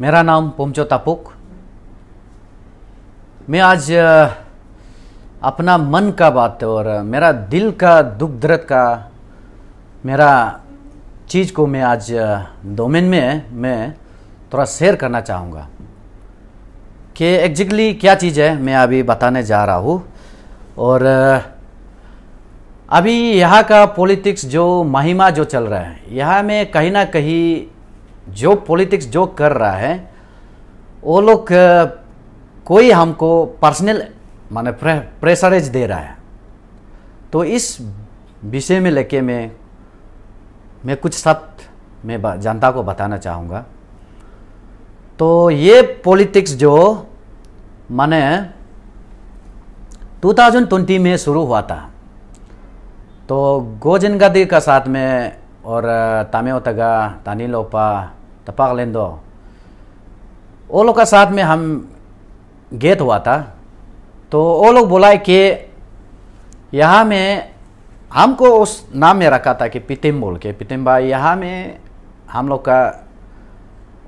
मेरा नाम पोमचो तापुक मैं आज अपना मन का बात और मेरा दिल का दुख दर्द का मेरा चीज़ को मैं आज डोमेन में मैं थोड़ा शेयर करना चाहूँगा कि एग्जैक्टली क्या चीज़ है मैं अभी बताने जा रहा हूँ और अभी यहाँ का पॉलिटिक्स जो महिमा जो चल रहा है यहाँ में कहीं ना कहीं जो पॉलिटिक्स जो कर रहा है वो लोग कोई हमको पर्सनल माने प्रे, प्रेशरेज दे रहा है तो इस विषय में लेके मैं मैं कुछ सत्य मैं जनता को बताना चाहूँगा तो ये पॉलिटिक्स जो माने 2020 में शुरू हुआ था तो गोजिन गदी का साथ में और uh, तगा तानी लोपा तपाक Tapak दो वो लोग का साथ में हम गेट हुआ था तो वो लोग बोला कि यहाँ में हमको उस नाम में रखा था कि पितिम बोल के पितिम भाई यहाँ में हम लोग का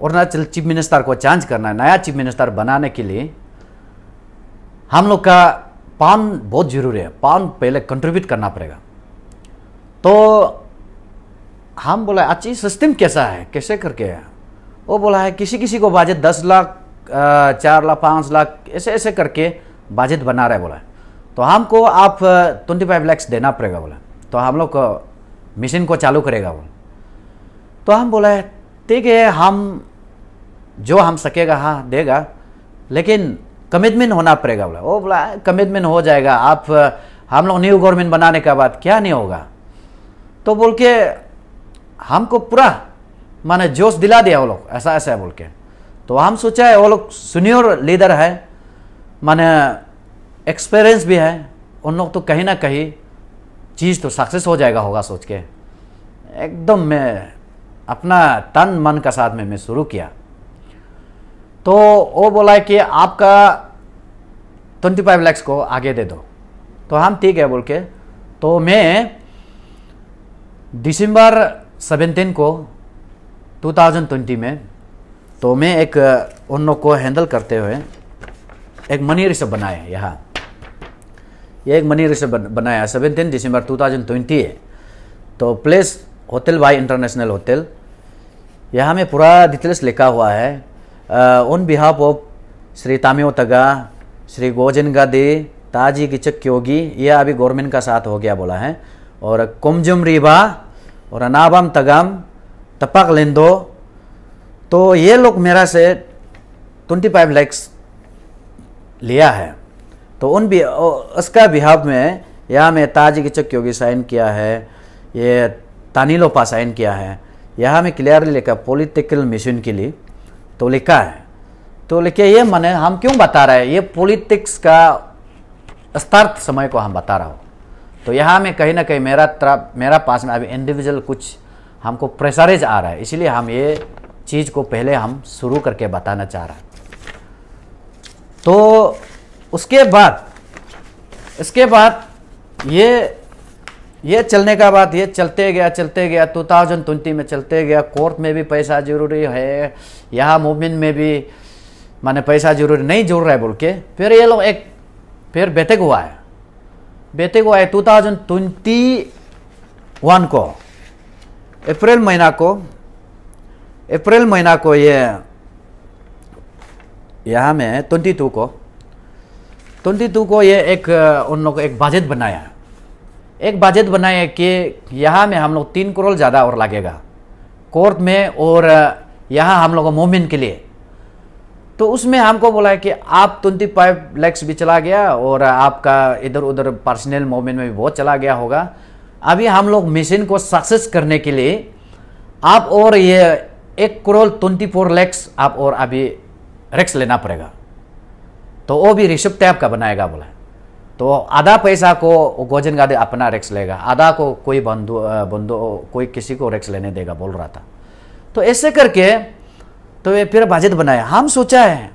अरुणाचल चीफ मिनिस्टर को चेंज करना है नया चीफ मिनिस्टर बनाने के लिए हम लोग का पान बहुत ज़रूरी है पान पहले कंट्रीब्यूट करना पड़ेगा तो हम बोला अच्छा ये सिस्टम कैसा है कैसे करके है वो बोला है किसी किसी को बजट दस लाख चार लाख पाँच लाख ऐसे ऐसे करके बजट बना रहे है बोला तो हमको आप ट्वेंटी फाइव लैक्स देना पड़ेगा बोला तो हम लोग मशीन को चालू करेगा बोला तो हम बोला ठीक है हम जो हम सकेगा हाँ देगा लेकिन कमिटमेंट होना पड़ेगा बोला वो बोला कमिटमेंट हो जाएगा आप हम लोग न्यू गवर्नमेंट बनाने का बाद क्या नहीं होगा तो बोल के हमको पूरा माने जोश दिला दिया वो लोग ऐसा ऐसा है बोल के तो हम सोचा है वो लोग सीनियर लीडर है माने एक्सपीरियंस भी है उन लोग तो कहीं ना कहीं चीज़ तो सक्सेस हो जाएगा होगा सोच के एकदम मैं अपना तन मन का साथ में मैं शुरू किया तो वो बोला कि आपका ट्वेंटी फाइव लैक्स को आगे दे दो तो हम ठीक है बोल के तो मैं दिसंबर सेवेंटीन को 2020 में तो मैं एक उन को हैंडल करते हुए एक मनी रिसर्व बनाया है यहाँ ये एक मनी रिसर्व बनाया सेवेंटीन दिसंबर 2020 है तो place hotel by international hotel यहाँ में पूरा डिटेल्स लिखा हुआ है on behalf of Shri Tamiyo Taga Shri Gojen Gadi Taji किचक योगी यह अभी गवर्नमेंट का साथ हो गया बोला है और कुमजुम रिबा और अनाबम तगम लें लेंदो तो ये लोग मेरा से 25 लैक्स लिया है तो उन भी उसका बिहाव में यहाँ में ताज किचक योगी साइन किया है ये तानीलोपा साइन किया है यहाँ में क्लियरली लिखा पॉलिटिकल मिशन के लिए तो लिखा है तो लिखे ये मैंने हम क्यों बता रहे हैं ये पॉलिटिक्स का स्तार्थ समय को हम बता रहा हूँ तो यहाँ में कहीं ना कहीं मेरा तरफ मेरा पास में अभी इंडिविजुअल कुछ हमको प्रेशरेज आ रहा है इसीलिए हम ये चीज़ को पहले हम शुरू करके बताना चाह रहा हैं तो उसके बाद इसके बाद ये ये चलने का बाद ये चलते गया चलते गया टू थाउजेंड ट्वेंटी में चलते गया कोर्ट में भी पैसा जरूरी है यहाँ मूवमेंट में भी माने पैसा जरूरी नहीं रहा है बोल के फिर ये लोग एक फिर बैठक हुआ है बेटे को आए टू थाउजेंड ट्वेंटी वन को अप्रैल महीना को अप्रैल महीना को ये यहाँ में ट्वेंटी टू को ट्वेंटी टू को ये एक उन लोग एक बजट बनाया एक बजट बनाया कि यहाँ में हम लोग तीन करोड़ ज़्यादा और लगेगा कोर्ट में और यहाँ हम लोग मूवमेंट के लिए तो उसमें हमको बोला कि आप ट्वेंटी फाइव लैक्स भी चला गया और आपका इधर उधर पर्सनल मोमेंट में भी बहुत चला गया होगा अभी हम लोग मिशन को सक्सेस करने के लिए आप और ये एक करोड़ ट्वेंटी फोर लैक्स आप और अभी रिक्स लेना पड़ेगा तो वो भी रिश्वत टैप का बनाएगा बोला तो आधा पैसा को गोजन गादे अपना रिक्स लेगा आधा को कोई बंधु बंधु कोई किसी को रिक्स लेने देगा बोल रहा था तो ऐसे करके तो वे फिर बजट बनाया हम सोचा है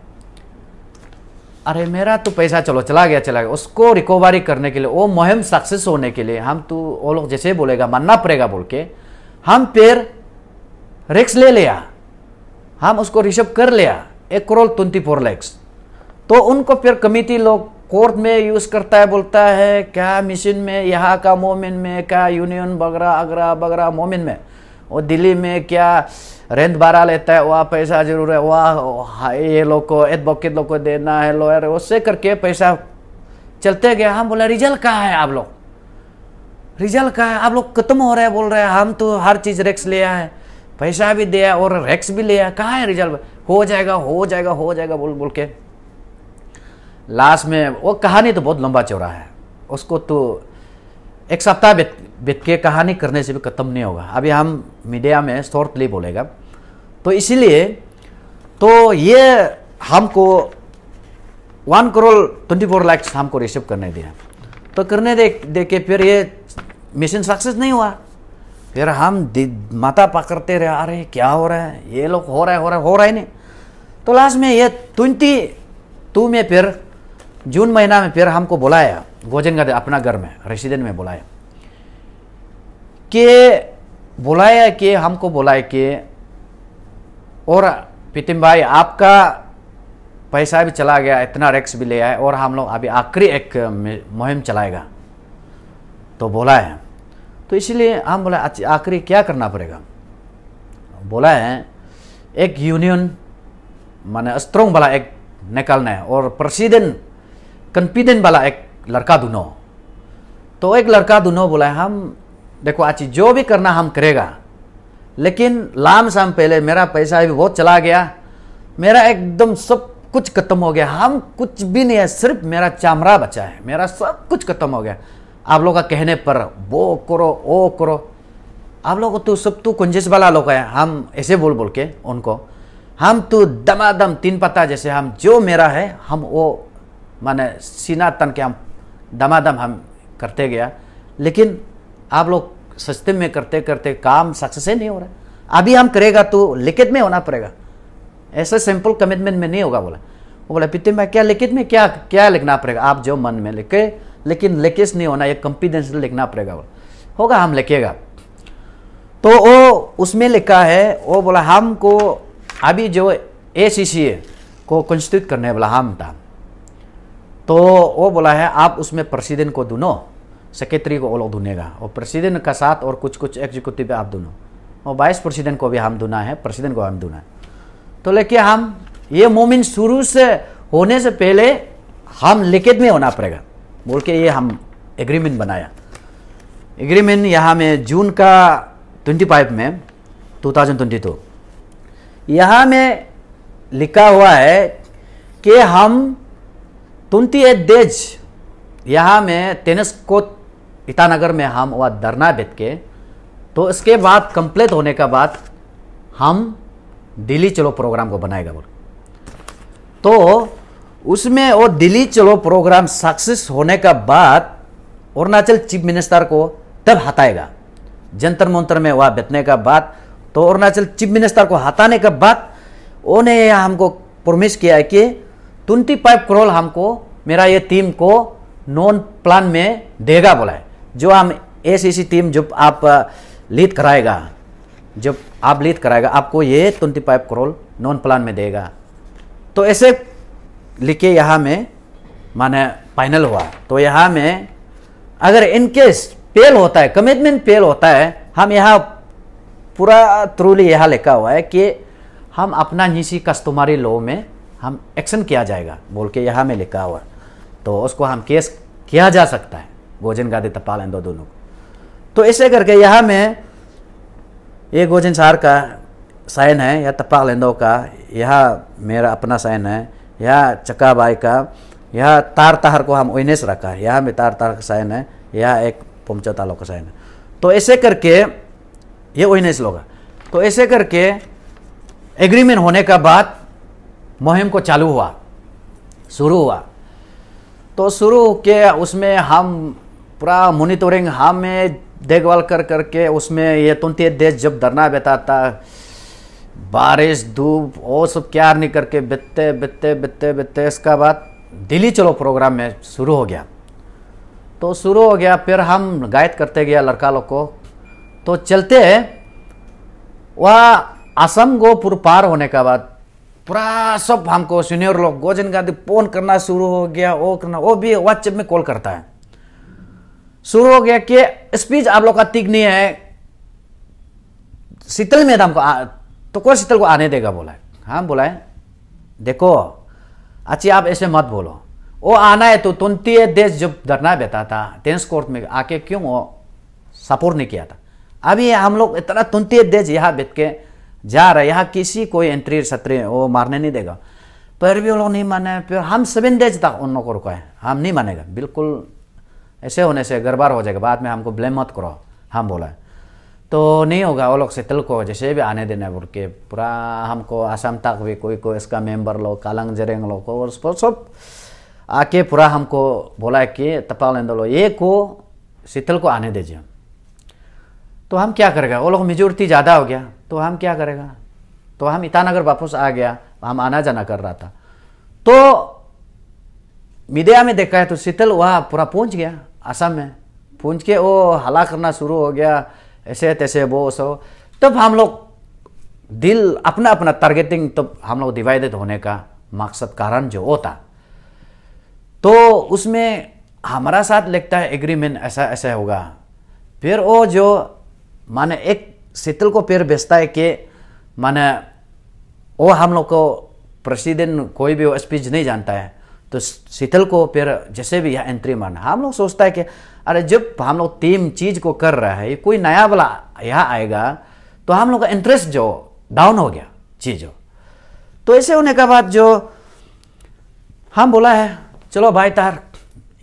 अरे मेरा तो पैसा चलो चला गया चला गया उसको रिकवरी करने के लिए वो मुहिम सक्सेस होने के लिए हम तो वो लोग जैसे बोलेगा मानना पड़ेगा बोल के हम फिर रिक्स ले लिया हम उसको रिसीव कर लिया एक करोड़ ट्वेंटी फोर लैक्स तो उनको फिर कमिटी लोग कोर्ट में यूज़ करता है बोलता है क्या मिशन में यहाँ का मोमिन में क्या यूनियन बगरा अगरा बगरा मोमिन में और दिल्ली में क्या रेंट भाड़ा लेता है वह पैसा जरूर है वह ये लोग को एडवोकेट लोग को देना है लॉयर उससे करके पैसा चलते गए हम बोला रिजल्ट कहाँ है आप लोग रिजल्ट कहाँ है आप लोग खत्म हो रहे हैं बोल रहे हैं हम तो हर चीज़ रेक्स लिया है पैसा भी दिया और रेक्स भी लिया कहाँ है रिजल्ट हो जाएगा हो जाएगा हो जाएगा बोल बोल के लास्ट में वो कहानी तो बहुत लंबा चौड़ा है उसको तो एक सप्ताह बीत बीत के कहानी करने से भी ख़त्म नहीं होगा अभी हम मीडिया में शॉर्टली बोलेगा तो इसीलिए तो ये हमको one crore twenty four lakhs हमको रिसीव करने दिया तो करने दे देखे फिर ये मिशन सक्सेस नहीं हुआ फिर हम माता पकड़ते रहे अरे क्या हो रहा है ये लोग हो रहा है हो रहा है हो रहा है नहीं तो लास्ट में ये ट्वेंटी टू में फिर जून महीना में फिर हमको बुलाया भोजन का अपना घर में रेसिडेंट में बुलाया के बुलाया कि हमको बुलाया कि और प्रीतिम भाई आपका पैसा भी चला गया इतना रिक्स भी ले आए और हम लोग अभी आखिरी एक मुहिम चलाएगा तो बोला है तो इसलिए हम बोला आखिरी क्या करना पड़ेगा बोला है एक यूनियन माने स्ट्रोंग वाला एक निकालना है और प्रेसिडेंट कन्फिडेंट वाला एक लड़का दोनों तो एक लड़का दोनों बोला हम देखो आज जो भी करना हम करेगा लेकिन लाम शाम पहले मेरा पैसा भी बहुत चला गया मेरा एकदम सब कुछ खत्म हो गया हम कुछ भी नहीं है सिर्फ मेरा चामरा बचा है मेरा सब कुछ खत्म हो गया आप लोग का कहने पर वो करो वो करो आप लोग तो सब तू कुंजिस वाला लोग है हम ऐसे बोल बोल के उनको हम तो दमादम तीन पत्ता जैसे हम जो मेरा है हम वो माने सीना तन के हम दमादम हम करते गया लेकिन आप लोग सस्ते में करते करते काम सक्सेस ही नहीं हो रहा अभी हम करेगा तो लिखित में होना पड़ेगा ऐसे सिंपल कमिटमेंट में नहीं होगा बोला वो बोला पिते मैं क्या लिखित में क्या क्या लिखना पड़ेगा आप जो मन में लिखे लेकिन लेकेज नहीं होना एक कॉन्फिडेंस लिखना पड़ेगा बोला होगा हम लिखेगा तो वो उसमें लिखा है वो बोला हमको अभी जो ए सी सी को कंस्टिट्यूट करने वाला हम था तो वो बोला है आप उसमें प्रेसिडेंट को दुनो सेक्रेटरी को वो लोग धुनेगा और प्रेसिडेंट का साथ और कुछ कुछ एग्जीक्यूटिव आप दोनों और वाइस प्रेसिडेंट को भी हम दुना है प्रेसिडेंट को हम दुना है तो लेके हम ये मोमिन शुरू से होने से पहले हम लिखित में होना पड़ेगा बोल के ये हम एग्रीमेंट बनाया एग्रीमेंट यहाँ में जून का ट्वेंटी फाइव में टू थाउजेंड ट्वेंटी टू यहाँ में लिखा हुआ है कि हम देज यहाँ में को ईटानगर में हम वह धरना बैठ के तो इसके बाद कंप्लीट होने का बाद हम दिल्ली चलो प्रोग्राम को बनाएगा बोल तो उसमें वो दिल्ली चलो प्रोग्राम सक्सेस होने का बाद अरुणाचल चीफ मिनिस्टर को तब हटाएगा जंतर मंत्र में वह बैठने का बाद तो अरुणाचल चीफ मिनिस्टर को हटाने का बाद उन्हें हमको प्रोमिस किया है कि ट्वेंटी फाइव करोड़ हमको मेरा ये टीम को नॉन प्लान में देगा बोला है जो हम एसीसी टीम जब आप लीड कराएगा जब आप लीड कराएगा आपको ये twenty five crore non plan में देगा तो ऐसे लिखे यहाँ में माने फाइनल हुआ तो यहाँ में अगर इनकेस पेल होता है कमिटमेंट पेल होता है हम यहाँ पूरा थ्रूली यहाँ लिखा हुआ है कि हम अपना निजी कस्तुमारी लॉ में हम एक्शन किया जाएगा बोल के यहाँ में लिखा हुआ तो उसको हम केस किया जा सकता है गोजन गादी तपाल इन दो दोनों को तो ऐसे करके यहाँ में ये गोजन सार का साइन है या तपा लेंदो का यह मेरा अपना साइन है यह बाई का यह तार तार को हम ओइनेस रखा है यह में तार तार का साइन है यह एक पुमचो तालो का साइन है तो ऐसे करके ये ओइनेस लोगा तो ऐसे करके एग्रीमेंट होने का बाद मुहिम को चालू हुआ शुरू हुआ तो शुरू के उसमें हम पूरा मोनिटोरिंग हमें देखभाल कर करके उसमें ये तुंती देश जब धरना बिताता बारिश धूप वो सब क्यार नहीं करके बितते बितते बितते बितते इसका बाद दिल्ली चलो प्रोग्राम में शुरू हो गया तो शुरू हो गया फिर हम गायत करते गया लड़का लोग को तो चलते वह असम गोपुर पार होने के बाद पूरा सब हमको सीनियर लोग गोजन गांधी फोन करना शुरू हो गया वो करना वो भी व्हाट्सएप में कॉल करता है शुरू हो गया कि स्पीच आप लोग का तीक नहीं है शीतल मैडम को आ, तो कौन शीतल को आने देगा बोला है हाँ बोला है देखो अच्छी आप ऐसे मत बोलो वो आना है तो है देश जब धरना बैठा था टेनिस कोर्ट में आके क्यों वो सपोर्ट नहीं किया था अभी हम लोग इतना है देश यहाँ बैठ के जा रहा है यहाँ किसी कोई एंट्री सत्री वो मारने नहीं देगा पर भी वो लोग नहीं माने फिर हम सेवन डेज तक उन लोगों को रुकाए हम नहीं मानेगा बिल्कुल ऐसे होने से गड़बड़ हो जाएगा बाद में हमको ब्लेम मत करो हम बोला तो नहीं होगा वो लोग सेटल को जैसे भी आने देने बोल के पूरा हमको आसाम तक भी कोई कोई इसका मेंबर लोग कालंग जरेंग लोग को और सब आके पूरा हमको बोला कि तपाल लो ये को शीतल को आने दीजिए तो हम क्या करेगा वो लोग मेजोरिटी ज़्यादा हो गया तो हम क्या करेगा तो हम ईटानगर वापस आ गया हम आना जाना कर रहा था तो मीडिया में देखा है तो शीतल वहाँ पूरा पहुँच गया असम में पहुँच के वो हला करना शुरू हो गया ऐसे तैसे वो सो तब हम लोग दिल अपना अपना टारगेटिंग तब हम लोग डिवाइडेड होने का मकसद कारण जो होता तो उसमें हमारा साथ लगता है एग्रीमेंट ऐसा ऐसा होगा फिर वो जो माने एक शीतल को पेड़ बेचता है कि माने वो हम लोग को प्रेसिडेंट कोई भी स्पीच नहीं जानता है तो शीतल को पेड़ जैसे भी यहाँ एंट्री मारना हम लोग सोचता है कि अरे जब हम लोग तीन चीज़ को कर रहा है कोई नया वाला यहाँ आएगा तो हम लोग का इंटरेस्ट जो डाउन हो गया चीज़ हो तो ऐसे होने का बाद जो हम बोला है चलो भाई तार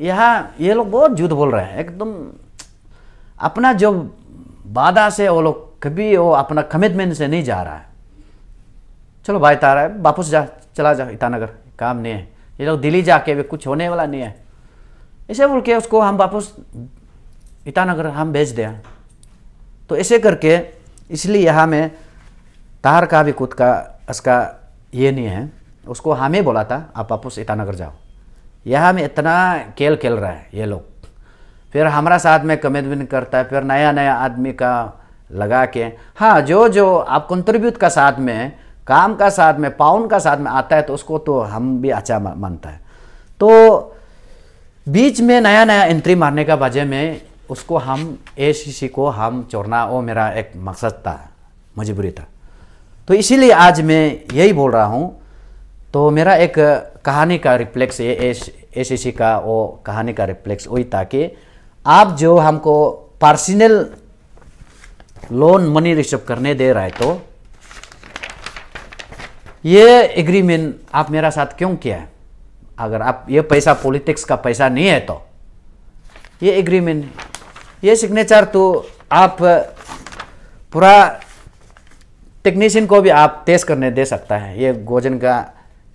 यहाँ ये लोग बहुत झूठ बोल रहे हैं एकदम अपना जो बाधा से वो लोग कभी वो अपना कमिटमेंट से नहीं जा रहा है चलो भाई तारा है वापस जा चला जा ईटानगर काम नहीं है ये लोग दिल्ली जाके भी कुछ होने वाला नहीं है ऐसे बोल के उसको हम वापस ईटानगर हम भेज दें तो ऐसे करके इसलिए यहाँ में तार का भी खुद का इसका ये नहीं है उसको हमें बोला था आप वापस ईटानगर जाओ यहाँ में इतना खेल खेल रहा है ये लोग फिर हमारा साथ में कमिटमेंट करता है फिर नया नया आदमी का लगा के हाँ जो जो आप कंट्रीब्यूट का साथ में काम का साथ में पाउन का साथ में आता है तो उसको तो हम भी अच्छा मानता है तो बीच में नया नया एंट्री मारने का वजह में उसको हम ए सी को हम चोरना वो मेरा एक मकसद था मजबूरी था तो इसीलिए आज मैं यही बोल रहा हूँ तो मेरा एक कहानी का रिफ्लेक्स ये ए सी का वो कहानी का रिफ्लेक्स वही था कि आप जो हमको पर्सनल लोन मनी रिसीव करने दे रहे तो ये एग्रीमेंट आप मेरा साथ क्यों किया है अगर आप ये पैसा पॉलिटिक्स का पैसा नहीं है तो ये एग्रीमेंट ये सिग्नेचर तो आप पूरा टेक्नीशियन को भी आप टेस्ट करने दे सकता है ये गोजन का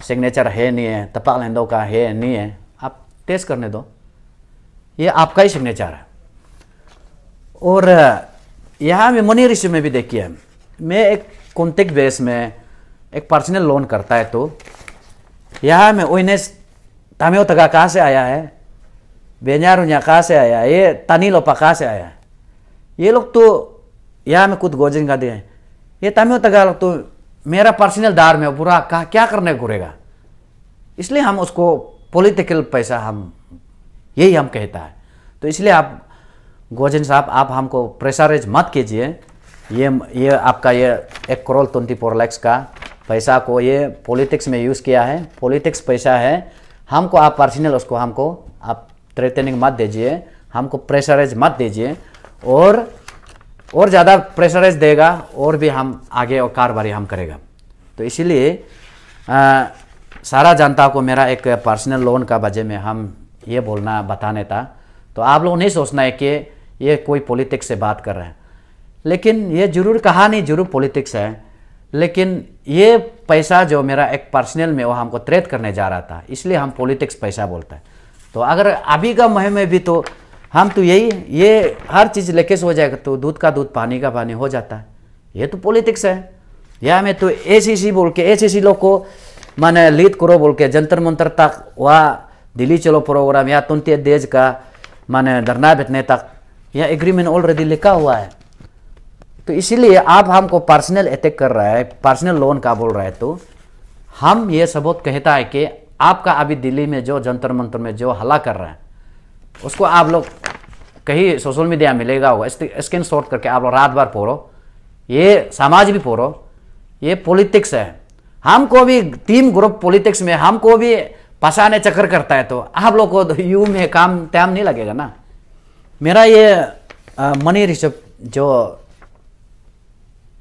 सिग्नेचर है नहीं है तपाल हिंदो का है नहीं है आप टेस्ट करने दो ये आपका ही सिग्नेचर है और यहाँ में मनी ऋषि में भी देखिए मैं एक कुंतिक बेस में एक पर्सनल लोन करता है तो यहाँ में ओइनेस तामियो तगा कहाँ से आया है बेंजारुनिया कहाँ से आया है ये तानी लोपा कहाँ से आया है ये लोग तो यहाँ में कुछ गोजिन का दिए ये तामियो तगा लोग तो मेरा पर्सनल दार में बुरा कहा क्या करने घूरेगा इसलिए हम उसको पॉलिटिकल पैसा हम यही हम कहता है तो इसलिए आप गोजन साहब आप हमको प्रेशराइज मत कीजिए ये ये आपका ये एक करोड़ ट्वेंटी फोर लैक्स का पैसा को ये पॉलिटिक्स में यूज़ किया है पॉलिटिक्स पैसा है हमको आप पर्सनल उसको हमको आप थ्रेटनिंग मत दीजिए हमको प्रेशराइज मत दीजिए और और ज़्यादा प्रेशराइज देगा और भी हम आगे और कारोबारी हम करेगा तो इसीलिए सारा जनता को मेरा एक पर्सनल लोन का वजह में हम ये बोलना बताने था तो आप लोग नहीं सोचना है कि ये कोई पॉलिटिक्स से बात कर रहे हैं लेकिन ये जरूर कहा नहीं जरूर पॉलिटिक्स है लेकिन ये पैसा जो मेरा एक पर्सनल में वो हमको त्रेत करने जा रहा था इसलिए हम पॉलिटिक्स पैसा बोलते हैं तो अगर अभी का मुहिम में भी तो हम तो यही ये हर चीज़ लेकेज हो जाएगा तो दूध का दूध पानी का पानी हो जाता है ये तो पॉलिटिक्स है या मैं तो ए सी सी बोल के ए सी सी लोग को मैंने लीड करो बोल के जंतर मंत्र तक वह दिल्ली चलो प्रोग्राम या तुंते देश का माने धरना बैठने तक यह एग्रीमेंट ऑलरेडी लिखा हुआ है तो इसीलिए आप हमको पर्सनल अटैक कर रहा है पर्सनल लोन का बोल रहा है तो हम ये सबूत कहता है कि आपका अभी दिल्ली में जो जंतर मंत्र में जो हल्ला कर रहा है उसको आप लोग कहीं सोशल मीडिया मिलेगा होगा स्क्रीन शॉट करके आप लोग रात भर पोरो ये समाज भी पोरो ये पॉलिटिक्स है हमको भी टीम ग्रुप पॉलिटिक्स में हमको भी पसाने चक्कर करता है तो आप लोग को तो यू में काम टाइम नहीं लगेगा ना मेरा ये मनी रिसर्व जो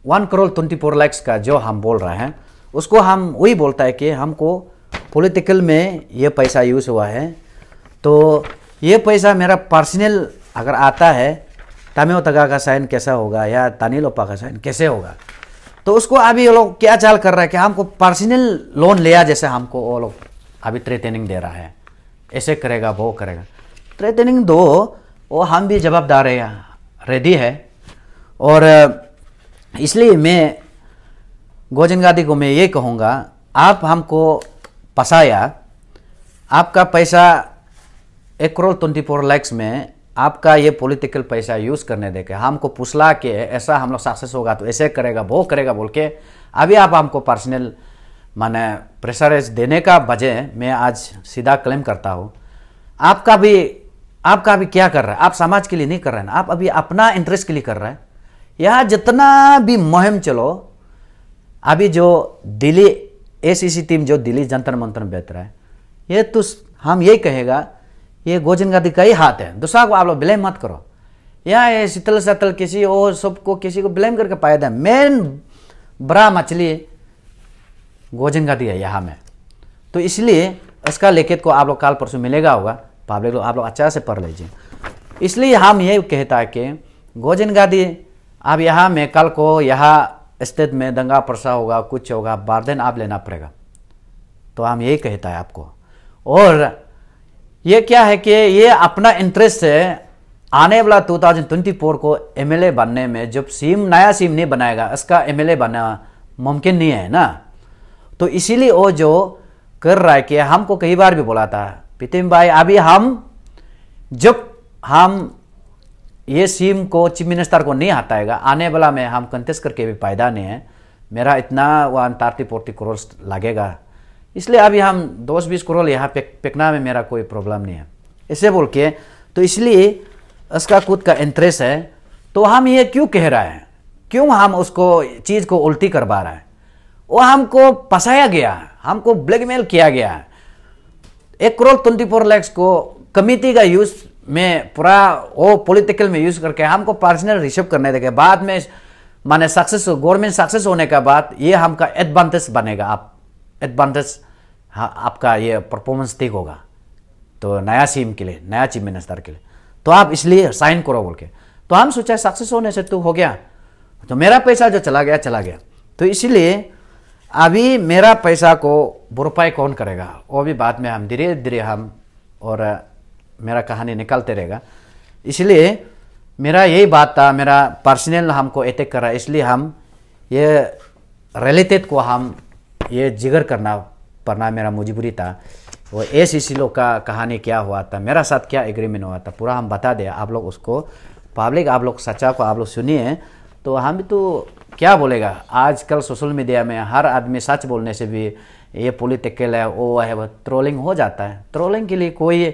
one crore twenty four lakhs का जो हम बोल रहे हैं उसको हम वही बोलता है कि हमको पॉलिटिकल में ये पैसा यूज़ हुआ है तो ये पैसा मेरा पर्सनल अगर आता है तमिल तगा का साइन कैसा होगा या तानी लोपा का साइन कैसे होगा तो उसको अभी ये लोग क्या चाल कर रहा है कि हमको पर्सनल लोन लिया जैसे हमको वो लोग अभी ट्रेनिंग दे रहा है ऐसे करेगा वो करेगा ट्रेनिंग दो वो हम भी जवाबदार है रेडी है और इसलिए मैं गोजन गांधी को मैं ये कहूँगा आप हमको फंसाया आपका पैसा एक करोड़ ट्वेंटी फोर लैक्स में आपका ये पॉलिटिकल पैसा यूज़ करने देखे हमको पुसला के ऐसा हम लोग सक्सेस होगा तो ऐसे करेगा वो करेगा बोल के अभी आप हमको पर्सनल माने प्रेशराइज देने का वजह मैं आज सीधा क्लेम करता हूँ आपका भी आपका अभी क्या कर रहा है आप समाज के लिए नहीं कर रहे हैं ना आप अभी अपना इंटरेस्ट के लिए कर रहे हैं यह जितना भी मुहिम चलो अभी जो दिल्ली एसीसी टीम जो दिल्ली जंतर मंतर में बेहतर है ये तो हम यही कहेगा ये गोजन गांधी का ही हाथ है दूसरा को आप लोग ब्लेम मत करो यहाँ ये शीतल सतल किसी और सबको किसी को ब्लेम करके पाया था मेन बड़ा मछली गोजन का दिया यहाँ में तो इसलिए इसका लेखित को आप लोग काल परसों मिलेगा होगा तो पब्लिक लोग आप लोग अच्छा से पढ़ लीजिए इसलिए हम ये कहता है कि गोजन गादी आप यहाँ में कल को यहाँ स्थित में दंगा परसा होगा कुछ होगा बार दिन आप लेना पड़ेगा तो हम यही कहता है आपको और ये क्या है कि ये अपना इंटरेस्ट से आने वाला 2024 को एमएलए बनने में जब सीम नया सीम नहीं बनाएगा इसका एमएलए बनना मुमकिन नहीं है ना तो इसीलिए वो जो कर रहा है कि हमको कई बार भी बोला था प्रीतिम भाई अभी हम जब हम ये सीम को चीफ मिनिस्टर को नहीं हटाएगा आने वाला में हम कंटेस्ट करके भी फायदा नहीं है मेरा इतना वन तारती फोर्टी करोड़ लगेगा इसलिए अभी हम दस बीस करोड़ यहाँ पे, फेंकना में मेरा कोई प्रॉब्लम नहीं है ऐसे बोल के तो इसलिए इसका खुद का इंटरेस्ट है तो हम ये क्यों कह रहे हैं क्यों हम उसको चीज़ को उल्टी करवा रहे हैं वो हमको फंसाया गया हमको ब्लैकमेल किया गया एक करोड़ ट्वेंटी फोर लैक्स को कमिटी का यूज में पूरा वो पॉलिटिकल में यूज करके हमको पर्सनल रिसीव करने देंगे बाद में माने सक्सेस गवर्नमेंट सक्सेस होने के बाद ये हमका एडवांटेज बनेगा आप एडवांटेज आपका ये परफॉर्मेंस ठीक होगा तो नया सीम के लिए नया चीफ मिनिस्टर के लिए तो आप इसलिए साइन करो बोल के तो हम सोचा सक्सेस होने से तो हो गया तो मेरा पैसा जो चला गया चला गया तो इसीलिए अभी मेरा पैसा को भरपाई कौन करेगा वो भी बाद में हम धीरे धीरे हम और मेरा कहानी निकलते रहेगा इसलिए मेरा यही बात था मेरा पर्सनल हमको अटैक करा इसलिए हम ये रिलेटेड को हम ये जिगर करना पड़ना मेरा मजबूरी था वो ए सी सी लोग का कहानी क्या हुआ था मेरा साथ क्या एग्रीमेंट हुआ था पूरा हम बता दें आप लोग उसको पब्लिक आप लोग सच्चा को आप लोग सुनिए तो हम भी तो क्या बोलेगा आजकल सोशल मीडिया में हर आदमी सच बोलने से भी ये पोलिटिकल है वो है वह ट्रोलिंग हो जाता है ट्रोलिंग के लिए कोई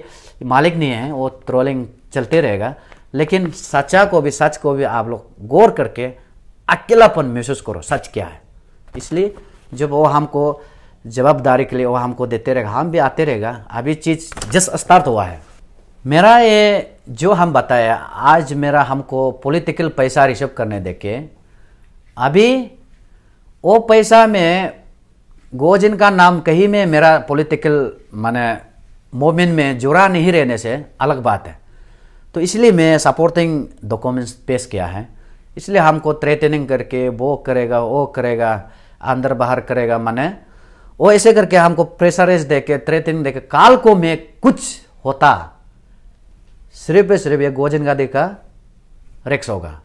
मालिक नहीं है वो ट्रोलिंग चलते रहेगा लेकिन सच्चा को भी सच को भी आप लोग गौर करके अकेलापन महसूस करो सच क्या है इसलिए जब वो हमको जवाबदारी के लिए वो हमको देते रहेगा हम भी आते रहेगा अभी चीज़ जस स्टार्ट हुआ है मेरा ये जो हम बताया आज मेरा हमको पॉलिटिकल पैसा रिसीव करने देके अभी वो पैसा में गोजिन का नाम कहीं में मेरा पॉलिटिकल माने मोमेंट में जुड़ा नहीं रहने से अलग बात है तो इसलिए मैं सपोर्टिंग डॉक्यूमेंट्स पेश किया है इसलिए हमको थ्रेटनिंग करके वो करेगा वो करेगा अंदर बाहर करेगा माने वो ऐसे करके हमको प्रेशराइज दे के थ्रेटनिंग दे के काल को में कुछ होता सिर्फ सिर्फ ये गोजिन गादी का रिक्स होगा